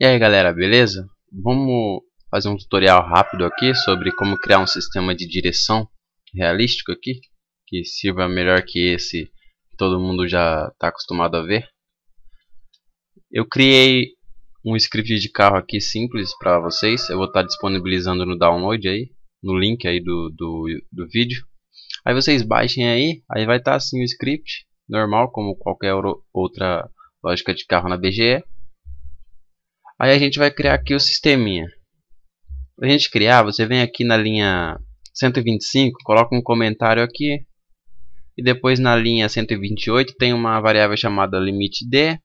E aí galera, beleza? Vamos fazer um tutorial rápido aqui sobre como criar um sistema de direção realístico aqui que sirva melhor que esse que todo mundo já está acostumado a ver. Eu criei um script de carro aqui simples para vocês, eu vou estar tá disponibilizando no download aí, no link aí do, do, do vídeo. Aí vocês baixem aí, aí vai estar tá assim o script, normal como qualquer outra lógica de carro na BGE. Aí a gente vai criar aqui o sisteminha. Para a gente criar, você vem aqui na linha 125, coloca um comentário aqui. E depois na linha 128 tem uma variável chamada limite d,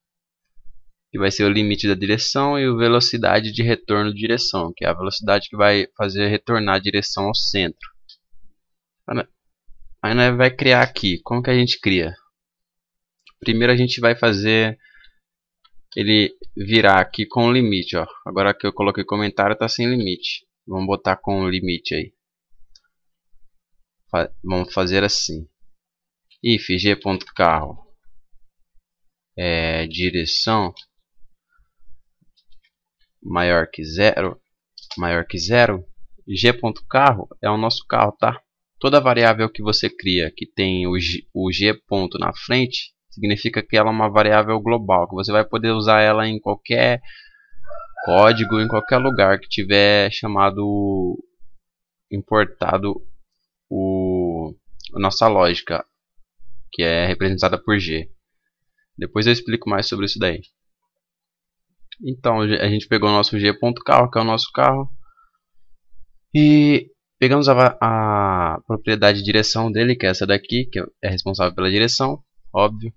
que vai ser o limite da direção, e o velocidade de retorno de direção, que é a velocidade que vai fazer retornar a direção ao centro. Aí nós vai criar aqui. Como que a gente cria? Primeiro a gente vai fazer ele virá aqui com limite, ó. Agora que eu coloquei comentário, tá sem limite. Vamos botar com limite aí. Fa vamos fazer assim. if g.carro é, direção maior que zero, maior que zero, g.carro é o nosso carro, tá? Toda variável que você cria que tem o g, o g ponto na frente, significa que ela é uma variável global, que você vai poder usar ela em qualquer código, em qualquer lugar que tiver chamado importado o a nossa lógica, que é representada por G. Depois eu explico mais sobre isso daí. Então, a gente pegou o nosso g.carro, que é o nosso carro, e pegamos a, a propriedade de direção dele, que é essa daqui, que é responsável pela direção, óbvio.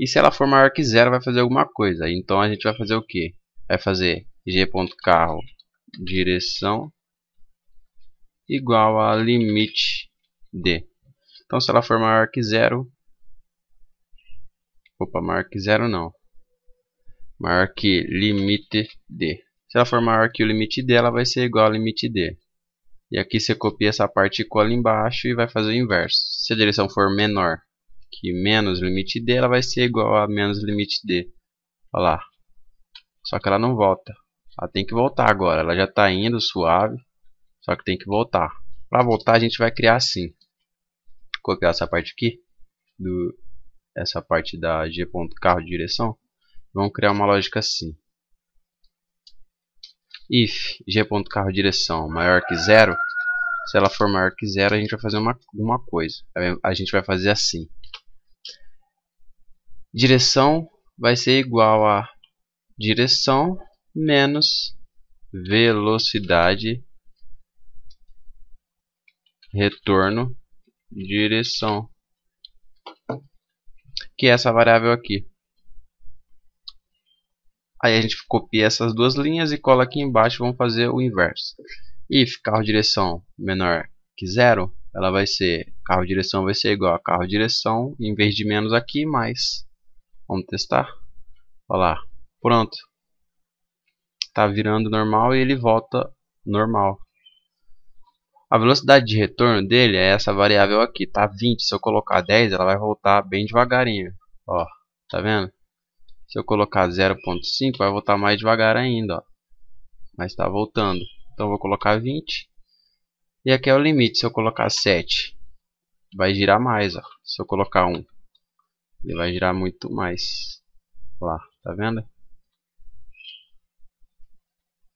E se ela for maior que zero, vai fazer alguma coisa. Então a gente vai fazer o que? Vai fazer g.carro direção igual a limite d. Então se ela for maior que zero, opa, maior que zero não, maior que limite d. Se ela for maior que o limite d, ela vai ser igual a limite d. E aqui você copia essa parte e cola embaixo e vai fazer o inverso. Se a direção for menor que menos limite d ela vai ser igual a menos limite d. Olha lá. Só que ela não volta. Ela tem que voltar agora. Ela já está indo suave. Só que tem que voltar. Para voltar a gente vai criar assim. Vou copiar essa parte aqui. Do, essa parte da g ponto carro de direção. Vamos criar uma lógica assim. If g ponto carro de direção maior que zero. Se ela for maior que zero a gente vai fazer uma, uma coisa. A gente vai fazer assim direção vai ser igual a direção menos velocidade retorno direção que é essa variável aqui aí a gente copia essas duas linhas e cola aqui embaixo vamos fazer o inverso if carro direção menor que zero ela vai ser carro direção vai ser igual a carro direção em vez de menos aqui mais Vamos testar. Olha lá. Pronto. Tá virando normal e ele volta normal. A velocidade de retorno dele é essa variável aqui, tá? 20. Se eu colocar 10, ela vai voltar bem devagarinho. Ó, tá vendo? Se eu colocar 0.5, vai voltar mais devagar ainda, ó. Mas tá voltando. Então vou colocar 20. E aqui é o limite. Se eu colocar 7, vai girar mais, ó. Se eu colocar 1, ele vai girar muito mais lá, tá vendo?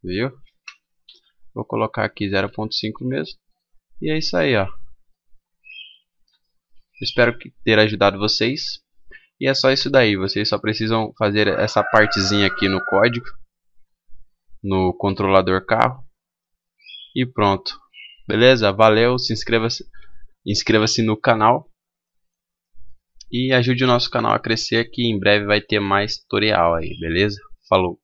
Viu? Vou colocar aqui 0.5 mesmo. E é isso aí, ó. Espero que ter ajudado vocês. E é só isso daí, vocês só precisam fazer essa partezinha aqui no código, no controlador carro. E pronto. Beleza? Valeu, se inscreva-se inscreva-se no canal e ajude o nosso canal a crescer que em breve vai ter mais tutorial aí, beleza? Falou!